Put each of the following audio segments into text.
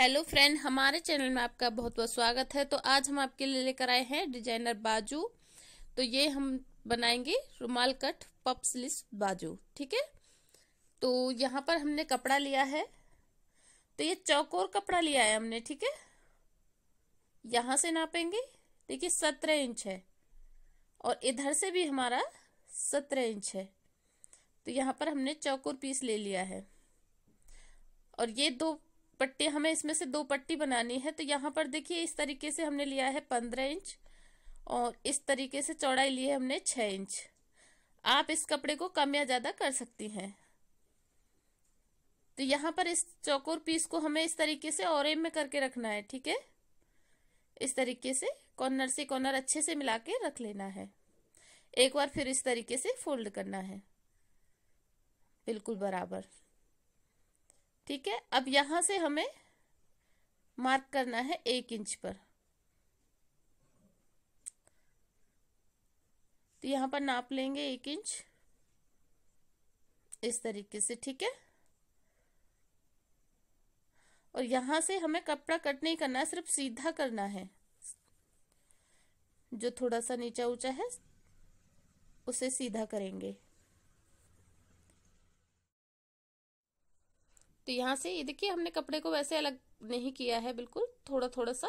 hello friend हमारे channel में आपका बहुत बहुत स्वागत है तो आज हम आपके लिए लेकर आए हैं डिजाइनर बाजू तो ये हम बनाएंगे रुमाल कट पप स्लिस बाजू ठीक है तो यहाँ पर हमने कपड़ा लिया है तो ये चौकोर कपड़ा लिया है हमने ठीक है यहाँ से नापेंगे देखिए सत्रह इंच है और इधर से भी हमारा सत्रह इंच है तो यहाँ पर हमने चौकोर पीस ले लिया है और ये दो पट्टे हमें इसमें से दो पट्टी बनानी है तो यहाँ पर देखिए इस तरीके से हमने लिया है पंद्रह इंच और इस तरीके से चौड़ाई ली है हमने छः इंच आप इस कपड़े को कम या ज़्यादा कर सकती हैं तो यहाँ पर इस चौकोर पीस को हमें इस तरीके से और में करके रखना है ठीक है इस तरीके से कॉर्नर से कॉर्नर अच्छे से मिला के रख लेना है एक बार फिर इस तरीके से फोल्ड करना है बिल्कुल बराबर ठीक है अब यहां से हमें मार्क करना है एक इंच पर तो यहां पर नाप लेंगे एक इंच इस तरीके से ठीक है और यहां से हमें कपड़ा कट नहीं करना है सिर्फ सीधा करना है जो थोड़ा सा नीचा ऊंचा है उसे सीधा करेंगे तो यहाँ से ये देखिए हमने कपड़े को वैसे अलग नहीं किया है बिल्कुल थोड़ा थोड़ा सा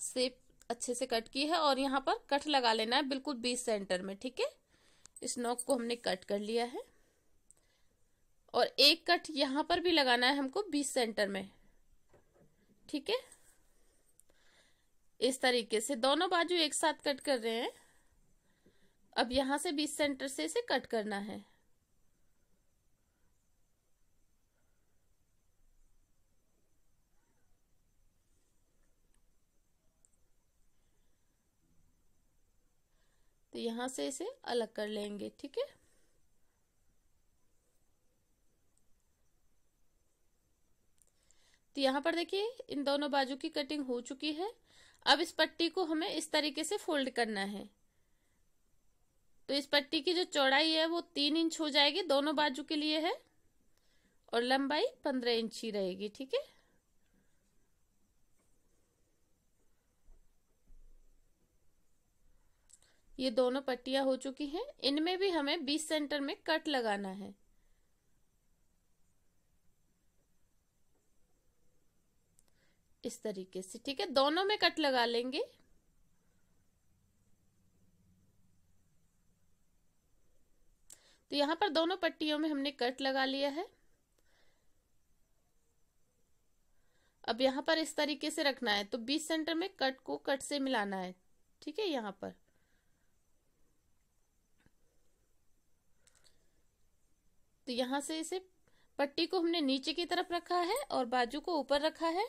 सेप अच्छे से कट की है और यहाँ पर कट लगा लेना है बिल्कुल बीस सेंटर में ठीक है इस नोक को हमने कट कर लिया है और एक कट यहाँ पर भी लगाना है हमको बीस सेंटर में ठीक है इस तरीके से दोनों बाजू एक साथ कट कर रहे हैं अब यहां से बीस सेंटर से इसे कट करना है तो यहाँ से इसे अलग कर लेंगे ठीक है तो यहाँ पर देखिए इन दोनों बाजू की कटिंग हो चुकी है अब इस पट्टी को हमें इस तरीके से फोल्ड करना है तो इस पट्टी की जो चौड़ाई है वो तीन इंच हो जाएगी दोनों बाजू के लिए है और लंबाई पंद्रह इंच ही रहेगी ठीक है ये दोनों पट्टियां हो चुकी हैं इनमें भी हमें बीस सेंटर में कट लगाना है इस तरीके से ठीक है दोनों में कट लगा लेंगे तो यहां पर दोनों पट्टियों में हमने कट लगा लिया है अब यहां पर इस तरीके से रखना है तो बीस सेंटर में कट को कट से मिलाना है ठीक है यहां पर तो यहाँ से इसे पट्टी को हमने नीचे की तरफ रखा है और बाजू को ऊपर रखा है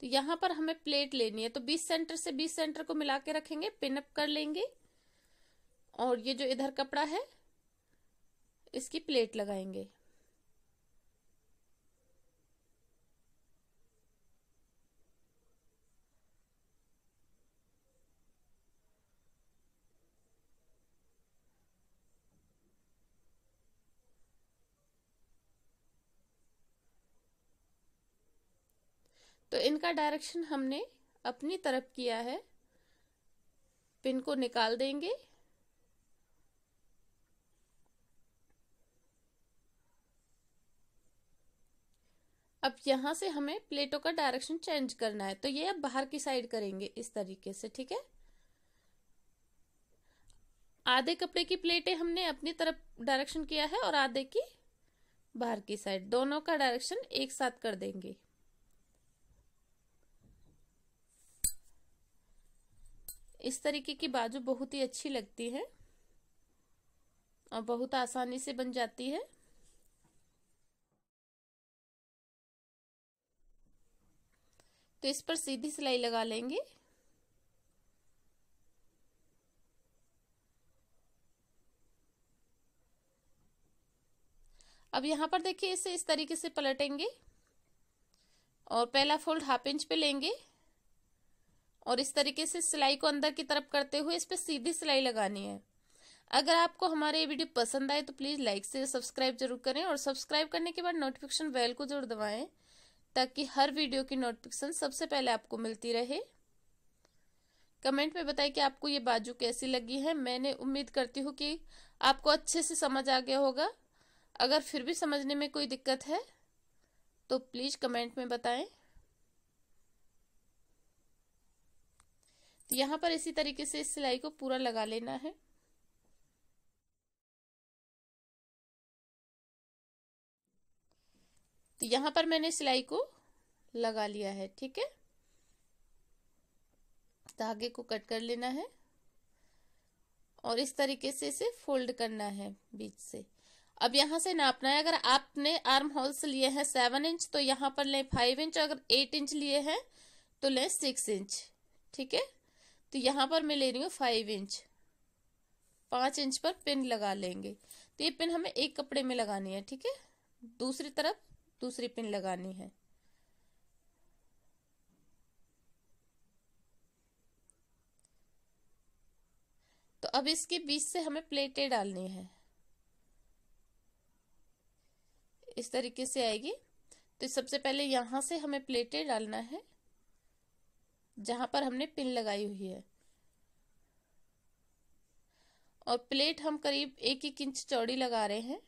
तो यहां पर हमें प्लेट लेनी है तो बीस सेंटर से बीस सेंटर को मिला के रखेंगे पिनअप कर लेंगे और ये जो इधर कपड़ा है इसकी प्लेट लगाएंगे तो इनका डायरेक्शन हमने अपनी तरफ किया है पिन को निकाल देंगे अब यहां से हमें प्लेटों का डायरेक्शन चेंज करना है तो ये अब बाहर की साइड करेंगे इस तरीके से ठीक है आधे कपड़े की प्लेटें हमने अपनी तरफ डायरेक्शन किया है और आधे की बाहर की साइड दोनों का डायरेक्शन एक साथ कर देंगे इस तरीके की बाजू बहुत ही अच्छी लगती है और बहुत आसानी से बन जाती है तो इस पर सीधी सिलाई लगा लेंगे अब यहाँ पर देखिए इसे इस तरीके से पलटेंगे और पहला फोल्ड हाफ इंच पे लेंगे और इस तरीके से सिलाई को अंदर की तरफ करते हुए इस पर सीधी सिलाई लगानी है अगर आपको हमारे ये वीडियो पसंद आए तो प्लीज़ लाइक से सब्सक्राइब जरूर करें और सब्सक्राइब करने के बाद नोटिफिकेशन बेल को जरूर दबाएं ताकि हर वीडियो की नोटिफिकेशन सबसे पहले आपको मिलती रहे कमेंट में बताएं कि आपको ये बाजू कैसी लगी है मैंने उम्मीद करती हूँ कि आपको अच्छे से समझ आ गया होगा अगर फिर भी समझने में कोई दिक्कत है तो प्लीज़ कमेंट में बताएं तो यहाँ पर इसी तरीके से इस सिलाई को पूरा लगा लेना है तो यहाँ पर मैंने सिलाई को लगा लिया है ठीक है धागे को कट कर लेना है और इस तरीके से इसे फोल्ड करना है बीच से अब यहाँ से नापना है अगर आपने आर्म होल्स लिए हैं सेवन इंच तो यहाँ पर लें फाइव इंच अगर एट इंच लिए हैं तो लें सिक्स इंच ठीक है तो यहाँ पर मैं ले रही हूँ फाइव इंच पाँच इंच पर पिन लगा लेंगे तो ये पिन हमें एक कपड़े में लगानी है ठीक है दूसरी तरफ दूसरी पिन लगानी है तो अब इसके बीच से हमें प्लेटें डालनी है इस तरीके से आएगी तो सबसे पहले यहां से हमें प्लेटें डालना है जहां पर हमने पिन लगाई हुई है और प्लेट हम करीब एक एक इंच चौड़ी लगा रहे हैं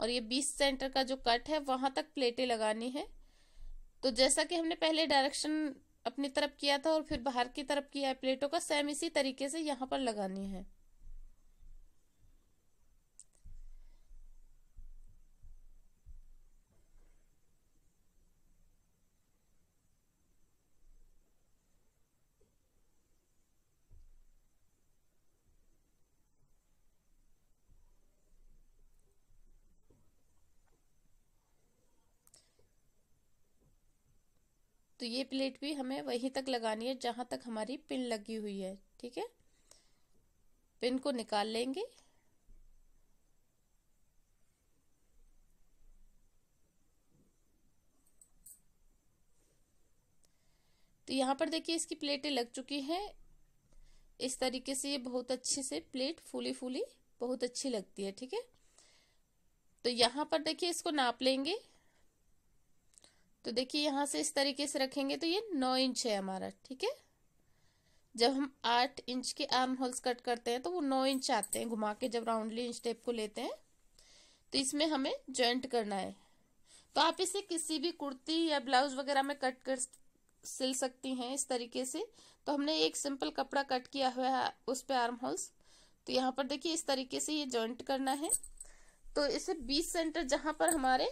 और ये बीस सेंटर का जो कट है वहां तक प्लेटें लगानी है तो जैसा कि हमने पहले डायरेक्शन अपनी तरफ किया था और फिर बाहर की तरफ किया है प्लेटों का सेम इसी तरीके से यहाँ पर लगानी है तो ये प्लेट भी हमें वहीं तक लगानी है जहां तक हमारी पिन लगी हुई है ठीक है पिन को निकाल लेंगे तो यहाँ पर देखिए इसकी प्लेटें लग चुकी हैं इस तरीके से ये बहुत अच्छे से प्लेट फूली फूली बहुत अच्छी लगती है ठीक है तो यहाँ पर देखिए इसको नाप लेंगे तो देखिए यहाँ से इस तरीके से रखेंगे तो ये नौ इंच है हमारा ठीक है जब हम आठ इंच के आर्म होल्स कट करते हैं तो वो नौ इंच आते हैं घुमा के जब राउंडली इंच टेप को लेते हैं तो इसमें हमें ज्वाइंट करना है तो आप इसे किसी भी कुर्ती या ब्लाउज वगैरह में कट कर सिल सकती हैं इस तरीके से तो हमने एक सिंपल कपड़ा कट किया हुआ है उस पर आर्म होल्स तो यहाँ पर देखिए इस तरीके से ये ज्वाइंट करना है तो इसे बीस सेंटर जहाँ पर हमारे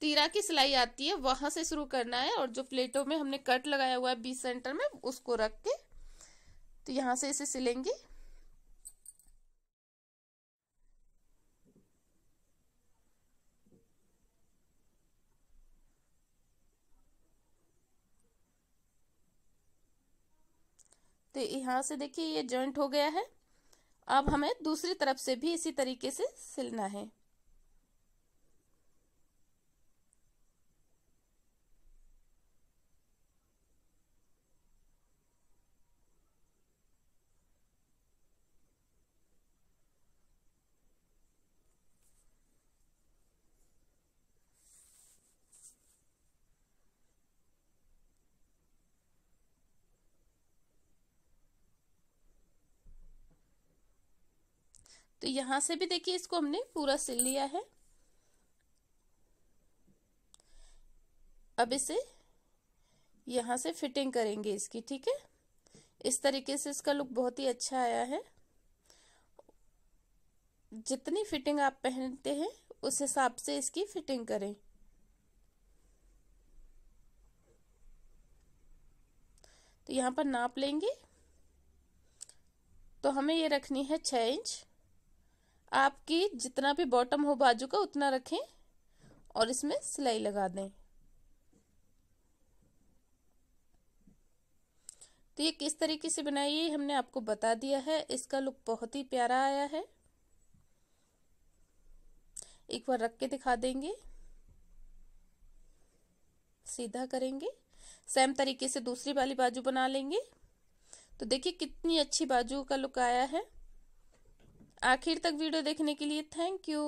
तीरा की सिलाई आती है वहां से शुरू करना है और जो प्लेटों में हमने कट लगाया हुआ है बीस सेंटर में उसको रख के तो यहां से इसे सिलेंगे तो यहां से देखिए ये जॉइंट हो गया है अब हमें दूसरी तरफ से भी इसी तरीके से सिलना है तो यहाँ से भी देखिए इसको हमने पूरा सिल लिया है अब इसे यहाँ से फिटिंग करेंगे इसकी ठीक है इस तरीके से इसका लुक बहुत ही अच्छा आया है जितनी फिटिंग आप पहनते हैं उस हिसाब से इसकी फिटिंग करें तो यहाँ पर नाप लेंगे तो हमें ये रखनी है छः इंच आपकी जितना भी बॉटम हो बाजू का उतना रखें और इसमें सिलाई लगा दें तो ये किस तरीके से बनाई है हमने आपको बता दिया है इसका लुक बहुत ही प्यारा आया है एक बार रख के दिखा देंगे सीधा करेंगे सेम तरीके से दूसरी वाली बाजू बना लेंगे तो देखिए कितनी अच्छी बाजू का लुक आया है आखिर तक वीडियो देखने के लिए थैंक यू